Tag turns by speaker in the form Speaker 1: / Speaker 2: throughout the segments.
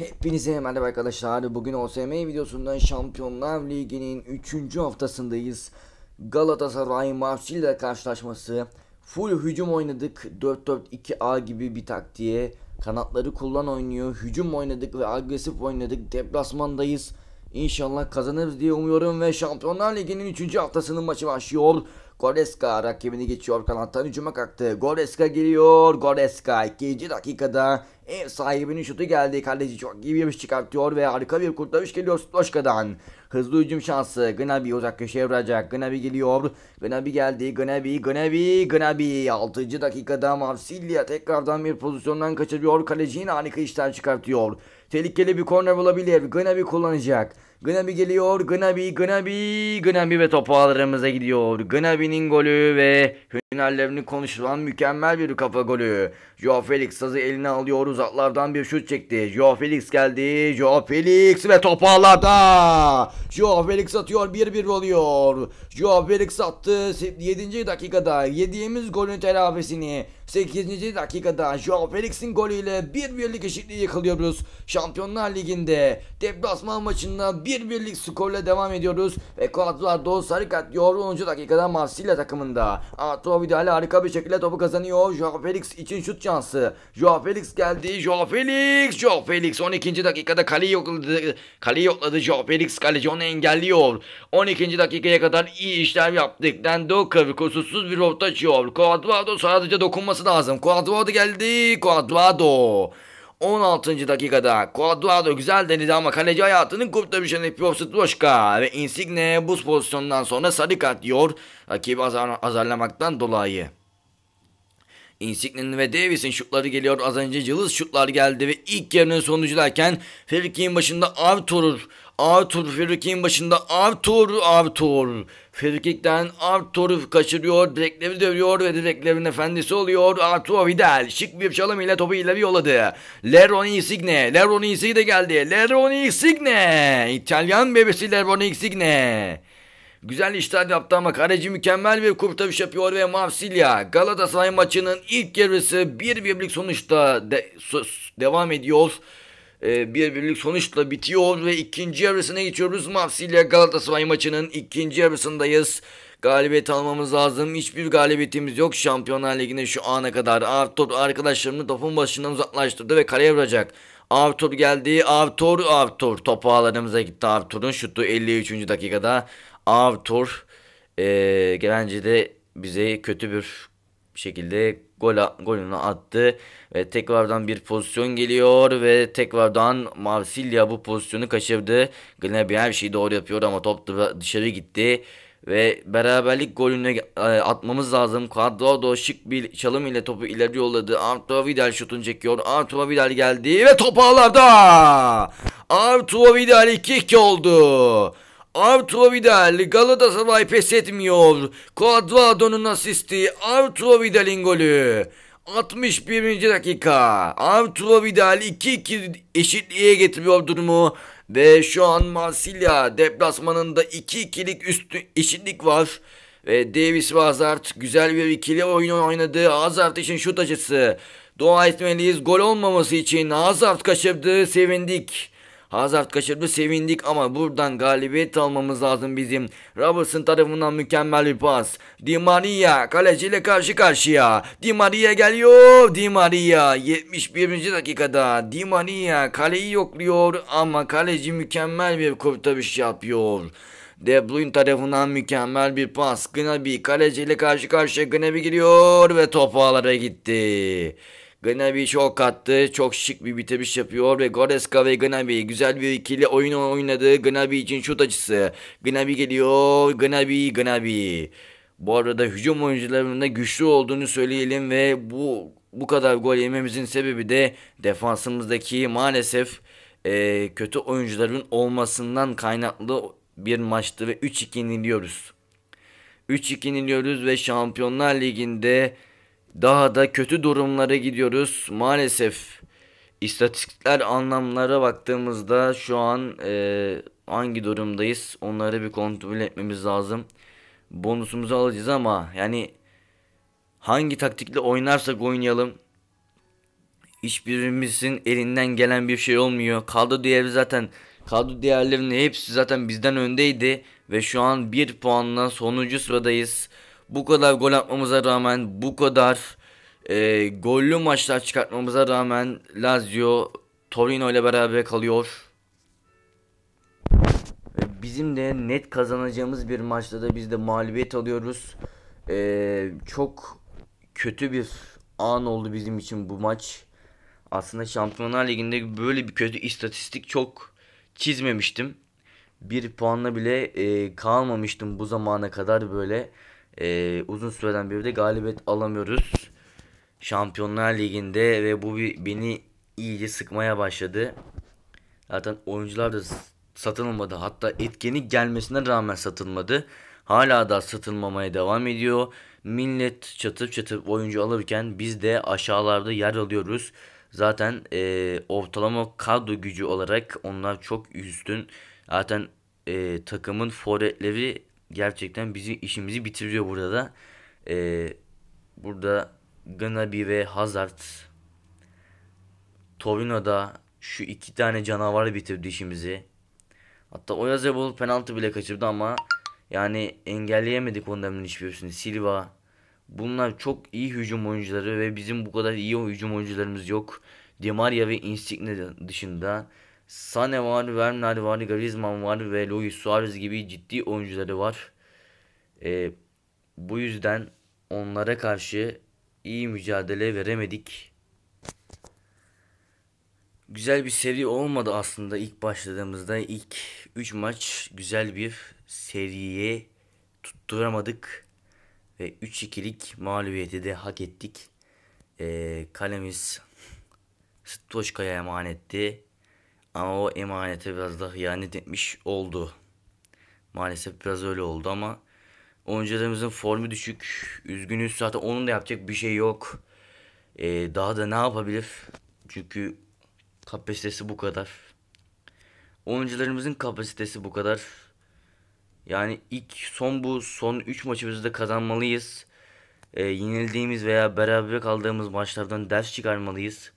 Speaker 1: Hepinize merhaba arkadaşlar. Bugün OSM videosundan Şampiyonlar Ligi'nin 3. haftasındayız. Galatasaray Marsilya karşılaşması. Full hücum oynadık. 4-4-2A gibi bir taktiğe. Kanatları kullan oynuyor. Hücum oynadık ve agresif oynadık. Deplasmandayız. İnşallah kazanırız diye umuyorum ve Şampiyonlar Ligi'nin 3. haftasının maçı başlıyor. Goreska rakibini geçiyor kanattan hücuma kalktı. Goreska geliyor. Goreska ikinci dakikada ev sahibinin şutu geldi. Kaleci çok iyi bir çıkartıyor ve harika bir kurtarış geliyor Stoşka'dan. Hızlı hücum şansı. Gnabi uzak köşeye vuracak. Gnabi geliyor. Gnabi geldi. Gnabi, Gnabi, Gnabi. 6. dakikada Marsilya tekrardan bir pozisyondan kaçırıyor. Kaleci yine harika işler çıkartıyor. Tehlikeli bir korner bulabilir. Gnabi kullanacak. Gnabi geliyor. Gnabi, Gnabi, Gnabi ve topu ağlarımıza gidiyor. Gnabi'nin golü ve hünerlerini konuşulan mükemmel bir kafa golü. Joao Felix sazı eline alıyor. Uzaklardan bir şut çekti. Joao Felix geldi. Joao Felix ve topu alada. Joao Felix atıyor. 1-1 oluyor. Joao Felix attı. 7. dakikada yediğimiz golün telafisini 8. dakikada Joao Felix'in golüyle 1 birlik eşitliği yakalıyoruz. Şampiyonlar Ligi'nde deplasman maçında 1 birlik skorla devam ediyoruz ve Cuadrado sarı sarıkat yiyor 10. dakikada Marsilya takımında. Arturo Vidal harika bir şekilde topu kazanıyor. Joao Felix için şut şansı. Joao Felix geldi. Joao Felix, Joao Felix 12. dakikada kaleyi yokladı. Kaleyi yokladı Joao Felix kaleci onu engelliyor. 12. dakikaya kadar iyi işler yaptık. Dendo kusursuz bir orta açıyor. Cuadrado sadece dokunması olması lazım. Cuadrado geldi. Cuadrado. 16. dakikada Cuadrado güzel denedi ama kaleci hayatını kurtarmışan Pirovstroşka ve Insigne bu pozisyondan sonra sarı kart yiyor. Rakibi azar azarlamaktan dolayı. Insigne'nin ve Davis'in şutları geliyor. Az önce cılız şutlar geldi ve ilk yarının sonucu sonucudayken Ferrik'in başında Arthur Arthur Ferrik'in başında Arthur Arthur Ferrik'ten Arthur kaçırıyor direkleri dövüyor ve direklerin efendisi oluyor Arthur Vidal şık bir çalım ile topu ileri yolladı Leron Insigne Leron Insigne geldi Leron Insigne İtalyan bebesi Leron Insigne Güzel işler yaptı ama kaleci mükemmel bir kurtarış şey yapıyor ve Marsilya Galatasaray maçının ilk yarısı bir birlik sonuçta de, devam ediyor. Ee, bir birlik sonuçla bitiyor ve ikinci yarısına geçiyoruz. Marsilya Galatasaray maçının ikinci yarısındayız. Galibiyet almamız lazım. Hiçbir galibiyetimiz yok Şampiyonlar Ligi'ne şu ana kadar. Artur arkadaşlarını topun başından uzaklaştırdı ve kaleye vuracak. Artur geldi. Artur, Artur. Topu ağlarımıza gitti. Artur'un şutu 53. dakikada. Arthur e, bence de bize
Speaker 2: kötü bir şekilde gol golünü attı ve tekrardan bir pozisyon geliyor ve tekrardan Marsilya bu pozisyonu kaçırdı. Gnabry her şeyi doğru yapıyor ama top dışarı gitti ve beraberlik golünü atmamız
Speaker 1: lazım. Cuadrado şık bir çalım ile topu ileri yolladı. Arturo Vidal şutunu çekiyor. Arturo Vidal geldi ve top alarda. Arturo Vidal 2-2 oldu. Arturo Vidal Galatasaray pes etmiyor. Cuadrado'nun asisti Arturo Vidal'in golü. 61. dakika Arturo Vidal 2-2 eşitliğe getiriyor durumu ve şu an Marsilya deplasmanında 2-2'lik üstü eşitlik var. Ve Davis ve Hazard güzel bir ikili oyunu oynadı. Hazard için şut açısı. Dua etmeliyiz. Gol olmaması için Hazard kaçırdı. Sevindik. Hazard kaçırdı sevindik ama buradan galibiyet almamız lazım bizim. Robertson tarafından mükemmel bir pas. Di Maria kaleciyle karşı karşıya. Di Maria geliyor. Di Maria 71. dakikada. Di Maria kaleyi yokluyor ama kaleci mükemmel bir kurtarış yapıyor. De Bruyne tarafından mükemmel bir pas. Gnabi kaleciyle karşı karşıya Gnabi giriyor ve top ağlara gitti. Gnaby çok attı. Çok şık bir bitiriş yapıyor ve Goreska ve Gnaby güzel bir ikili oyun oynadı. Gnaby için şut açısı. Gnaby geliyor. Gnaby, Gnaby. Bu arada hücum oyuncularında güçlü olduğunu söyleyelim ve bu bu kadar gol yememizin sebebi de defansımızdaki maalesef e, kötü oyuncuların olmasından kaynaklı bir maçtı ve 3-2 yeniliyoruz. 3-2 yeniliyoruz ve Şampiyonlar Ligi'nde daha da kötü durumlara gidiyoruz maalesef.
Speaker 2: istatistikler anlamlara baktığımızda şu an e, hangi durumdayız onları bir kontrol etmemiz lazım. Bonusumuzu alacağız ama yani hangi taktikle oynarsak oynayalım hiçbirimizin elinden gelen bir şey olmuyor. kaldı değeri zaten kadro değerlerinin hepsi zaten bizden öndeydi ve şu an bir puanla sonuncu sıradayız bu kadar gol atmamıza rağmen bu kadar e, gollü maçlar çıkartmamıza rağmen Lazio Torino ile beraber kalıyor. Bizim de net kazanacağımız bir maçta da biz de mağlubiyet alıyoruz. Ee, çok kötü bir an oldu bizim için bu maç. Aslında Şampiyonlar Ligi'nde böyle bir kötü istatistik çok çizmemiştim. Bir puanla bile e, kalmamıştım bu zamana kadar böyle e, uzun süreden beri de galibiyet alamıyoruz. Şampiyonlar Ligi'nde ve bu bir beni iyice sıkmaya başladı. Zaten oyuncular da satılmadı. Hatta etkeni gelmesine rağmen satılmadı. Hala da satılmamaya devam ediyor. Millet çatıp çatıp oyuncu alırken biz de aşağılarda yer alıyoruz. Zaten e, ortalama kadro gücü olarak onlar çok üstün. Zaten e, takımın forvetleri gerçekten bizi işimizi bitiriyor burada da. Ee, burada Gnabry ve Hazard Torino'da şu iki tane canavar bitirdi işimizi. Hatta Oyazebol penaltı bile kaçırdı ama yani engelleyemedik onların hiçbirisini. Silva bunlar çok iyi hücum oyuncuları ve bizim bu kadar iyi hücum oyuncularımız yok. Demaria ve Insigne dışında Sane var, Werner var, Griezmann var ve Luis Suarez gibi ciddi oyuncuları var. E, bu yüzden onlara karşı iyi mücadele veremedik. Güzel bir seri olmadı aslında ilk başladığımızda. ilk 3 maç güzel bir seriye tutturamadık. Ve 3-2'lik mağlubiyeti de hak ettik. E, kalemiz Stoşka'ya emanetti. Ama o emanete biraz da hıyanet etmiş oldu. Maalesef biraz öyle oldu ama oyuncularımızın formu düşük. Üzgünüz zaten onun da yapacak bir şey yok. Ee, daha da ne yapabilir? Çünkü kapasitesi bu kadar. Oyuncularımızın kapasitesi bu kadar. Yani ilk son bu son 3 maçımızı da kazanmalıyız. Ee, yenildiğimiz veya beraber kaldığımız maçlardan ders çıkarmalıyız.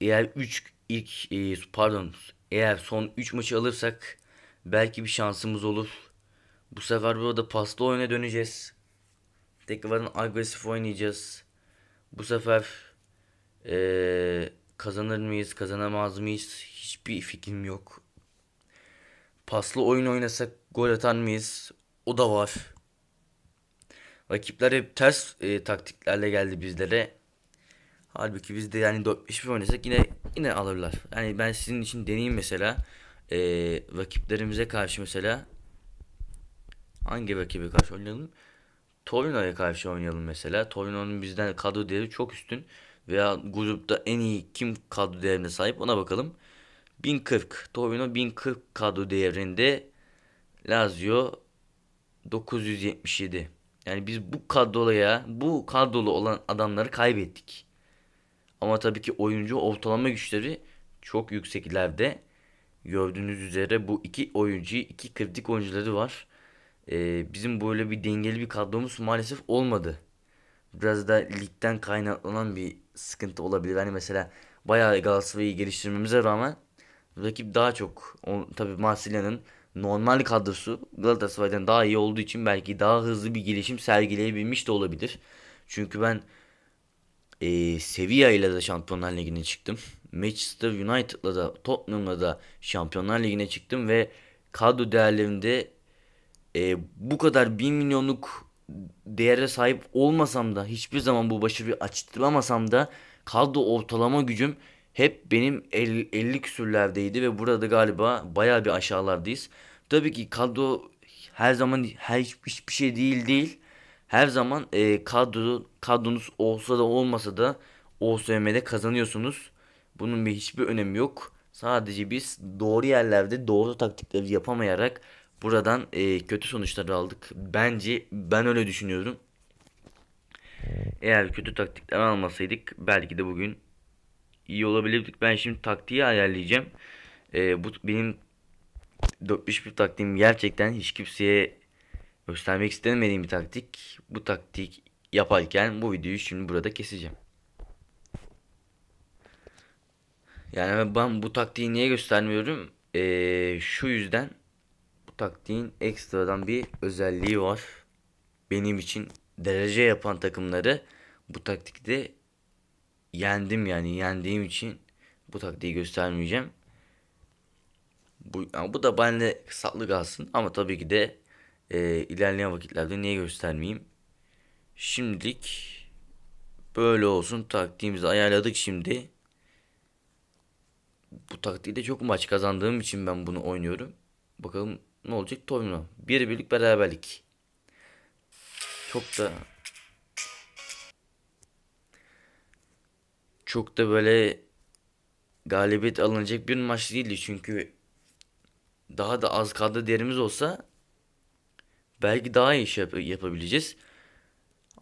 Speaker 2: Eğer 3 ilk e, pardon eğer son 3 maçı alırsak belki bir şansımız olur. Bu sefer burada paslı oyuna döneceğiz. Tekrardan agresif oynayacağız. Bu sefer e, kazanır mıyız kazanamaz mıyız hiçbir fikrim yok. Paslı oyun oynasak gol atar mıyız o da var. Rakipler hep ters e, taktiklerle geldi bizlere. Halbuki biz de yani 4-5-1 oynasak yine yine alırlar. Yani ben sizin için deneyeyim mesela. E, rakiplerimize karşı mesela hangi rakibe karşı oynayalım? Torino'ya karşı oynayalım mesela. Torino'nun bizden kadro değeri çok üstün. Veya grupta en iyi kim kadro değerine sahip ona bakalım. 1040. Torino 1040 kadro değerinde. Lazio 977. Yani biz bu kadroya, bu kadrolu olan adamları kaybettik. Ama tabii ki oyuncu ortalama güçleri çok yükseklerde. Gördüğünüz üzere bu iki oyuncu, iki kritik oyuncuları var. Ee, bizim böyle bir dengeli bir kadromuz maalesef olmadı. Biraz da ligden kaynaklanan bir sıkıntı olabilir. Hani mesela bayağı Galatasaray'ı geliştirmemize rağmen rakip daha çok. O, tabii Marsilya'nın normal kadrosu Galatasaray'dan daha iyi olduğu için belki daha hızlı bir gelişim sergileyebilmiş de olabilir. Çünkü ben e, Sevilla ile de Şampiyonlar Ligi'ne çıktım. Manchester United'la da Tottenham'la da Şampiyonlar Ligi'ne çıktım ve kadro değerlerinde e, bu kadar 1 milyonluk değere sahip olmasam da hiçbir zaman bu başarıyı açtıramasam da kadro ortalama gücüm hep benim 50, 50 küsürlerdeydi ve burada galiba baya bir aşağılardayız. Tabii ki kadro her zaman her hiçbir şey değil değil her zaman e, kadro kadronuz olsa da olmasa da OSM'de kazanıyorsunuz. Bunun bir hiçbir önemi yok. Sadece biz doğru yerlerde doğru taktikleri yapamayarak buradan e, kötü sonuçları aldık. Bence ben öyle düşünüyorum. Eğer kötü taktikler almasaydık belki de bugün iyi olabilirdik. Ben şimdi taktiği ayarlayacağım. E, bu benim 4 taktiğim gerçekten hiç kimseye göstermek istemediğim bir taktik. Bu taktik yaparken bu videoyu şimdi burada keseceğim. Yani ben bu taktiği niye göstermiyorum? Ee, şu yüzden bu taktiğin ekstradan bir özelliği var. Benim için derece yapan takımları bu taktikte yendim yani yendiğim için bu taktiği göstermeyeceğim. Bu, yani bu da bende kısatlık alsın ama tabii ki de e, ilerleyen vakitlerde niye göstermeyeyim. Şimdilik böyle olsun taktiğimizi ayarladık şimdi. Bu taktiği de çok maç kazandığım için ben bunu oynuyorum. Bakalım ne olacak Torino. Bir birlik beraberlik. Çok da çok da böyle galibiyet alınacak bir maç değildi çünkü daha da az kadro derimiz olsa belki daha iyi iş yap yapabileceğiz.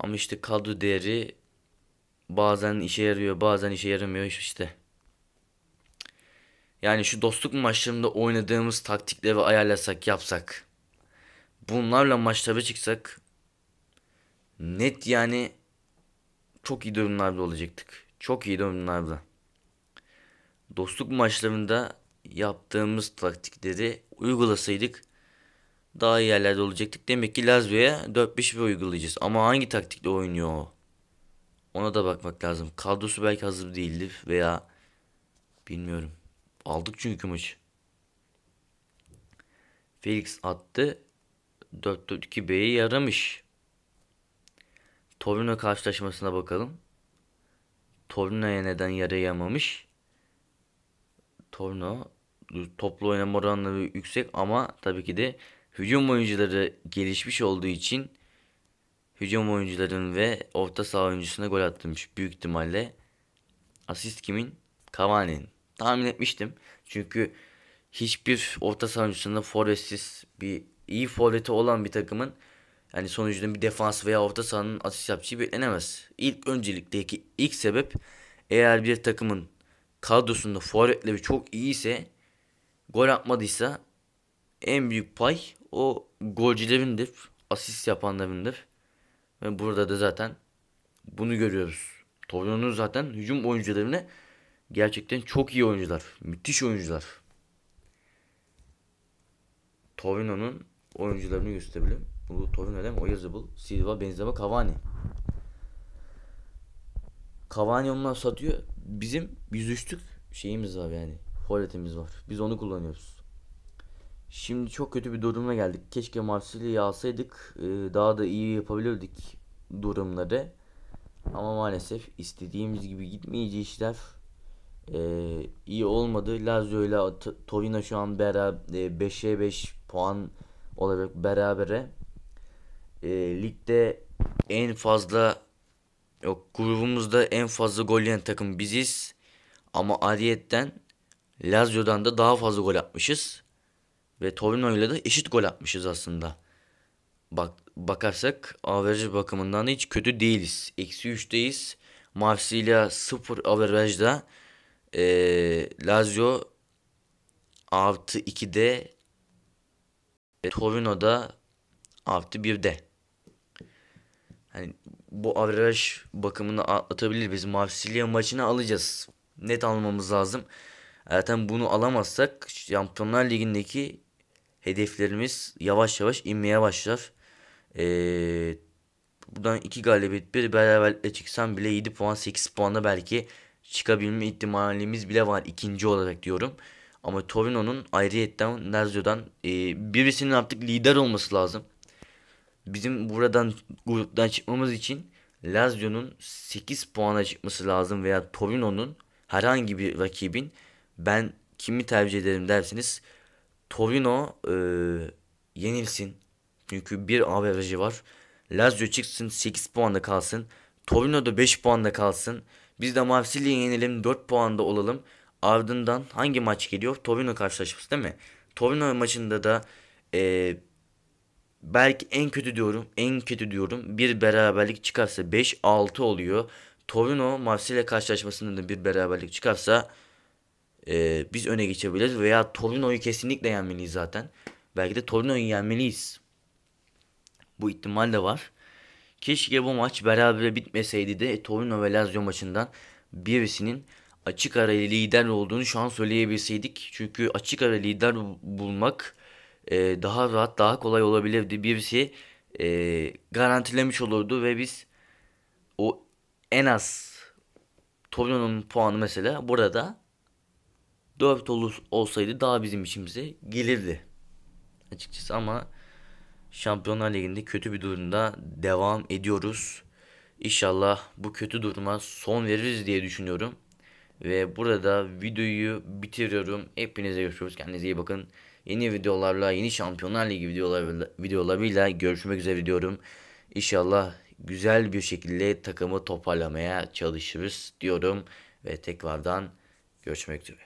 Speaker 2: Ama işte kadro değeri bazen işe yarıyor bazen işe yaramıyor işte. Yani şu dostluk maçlarında oynadığımız taktikleri ayarlasak yapsak. Bunlarla maçlara çıksak net yani çok iyi durumlarda olacaktık. Çok iyi durumlarda. Dostluk maçlarında yaptığımız taktikleri uygulasaydık daha iyi yerlerde olacaktık. Demek ki Lazio'ya 4-5-1 uygulayacağız. Ama hangi taktikle oynuyor o? Ona da bakmak lazım. Kadrosu belki hazır değildi veya bilmiyorum. Aldık çünkü maçı. Felix attı. 4-4-2-B'yi yaramış. Torino karşılaşmasına bakalım. Torino'ya neden yarayamamış? Torino toplu oynama oranları yüksek ama tabii ki de Hücum oyuncuları gelişmiş olduğu için hücum oyuncuların ve orta saha oyuncusuna gol attırmış büyük ihtimalle. Asist kimin? Cavani'nin. Tahmin etmiştim. Çünkü hiçbir orta saha oyuncusunda forvetsiz bir iyi forveti olan bir takımın yani sonucunda bir defans veya orta sahanın asist yapacağı beklenemez. İlk öncelikteki ilk sebep eğer bir takımın kadrosunda forvetleri çok iyiyse gol atmadıysa en büyük pay o golcülerindir. Asist yapanlarındır. Ve burada da zaten bunu görüyoruz. Torino'nun zaten hücum oyuncularına gerçekten çok iyi oyuncular. Müthiş oyuncular. Torino'nun oyuncularını gösterebilirim. Bu Torino değil mi? bu. Silva, Benzema, Cavani. Cavani onlar satıyor. Bizim 103'lük şeyimiz var yani. Forvetimiz var. Biz onu kullanıyoruz. Şimdi çok kötü bir duruma geldik. Keşke Marsilya'yı alsaydık. E, daha da iyi yapabilirdik durumları. Ama maalesef istediğimiz gibi gitmeyeceği işler e, iyi olmadı. Lazio ile Torino şu an beraber 5'e 5 puan olarak berabere. E, ligde en fazla yok grubumuzda en fazla gol yiyen takım biziz. Ama ariyetten Lazio'dan da daha fazla gol atmışız ve Torino ile de eşit gol atmışız aslında. Bak, bakarsak averaj bakımından da hiç kötü değiliz. Eksi 3'teyiz. Marsilya 0 averajda. E, Lazio artı 2'de. E, Torino'da artı 1'de. Yani bu averaj bakımını atlatabilir. Biz Marsilya maçını alacağız. Net almamız lazım. Zaten bunu alamazsak Şampiyonlar Ligi'ndeki hedeflerimiz yavaş yavaş inmeye başlar. Ee, buradan 2 galibiyet bir beraberlikle çıksam bile 7 puan 8 puanla belki çıkabilme ihtimalimiz bile var ikinci olarak diyorum. Ama Torino'nun ayrıyetten Lazio'dan e, birisinin artık lider olması lazım. Bizim buradan gruptan çıkmamız için Lazio'nun 8 puana çıkması lazım veya Torino'nun herhangi bir rakibin ben kimi tercih ederim dersiniz. Tovino e, yenilsin. Çünkü bir averajı var. Lazio çıksın 8 puanda kalsın. Tovino da 5 puanda kalsın. Biz de Marsilya'yı yenelim 4 puanda olalım. Ardından hangi maç geliyor? Tovino karşılaşması değil mi? Tovino maçında da e, belki en kötü diyorum en kötü diyorum bir beraberlik çıkarsa 5-6 oluyor. Tovino Marsilya karşılaşmasında da bir beraberlik çıkarsa e, biz öne geçebiliriz veya Torino'yu kesinlikle yenmeliyiz zaten. Belki de Torino'yu yenmeliyiz. Bu ihtimal de var. Keşke bu maç berabere bitmeseydi de Torino ve Lazio maçından birisinin açık ara lider olduğunu şu an söyleyebilseydik. Çünkü açık ara lider bulmak e, daha rahat daha kolay olabilirdi. Birisi e, garantilemiş olurdu ve biz o en az Torino'nun puanı mesela burada 4 olur, olsaydı daha bizim işimize gelirdi. Açıkçası ama Şampiyonlar Ligi'nde kötü bir durumda devam ediyoruz. İnşallah bu kötü duruma son veririz diye düşünüyorum. Ve burada videoyu bitiriyorum. Hepinize görüşürüz. Kendinize iyi bakın. Yeni videolarla, yeni Şampiyonlar Ligi videolarıyla, videolarıyla görüşmek üzere diyorum. İnşallah güzel bir şekilde takımı toparlamaya çalışırız diyorum. Ve tekrardan görüşmek üzere.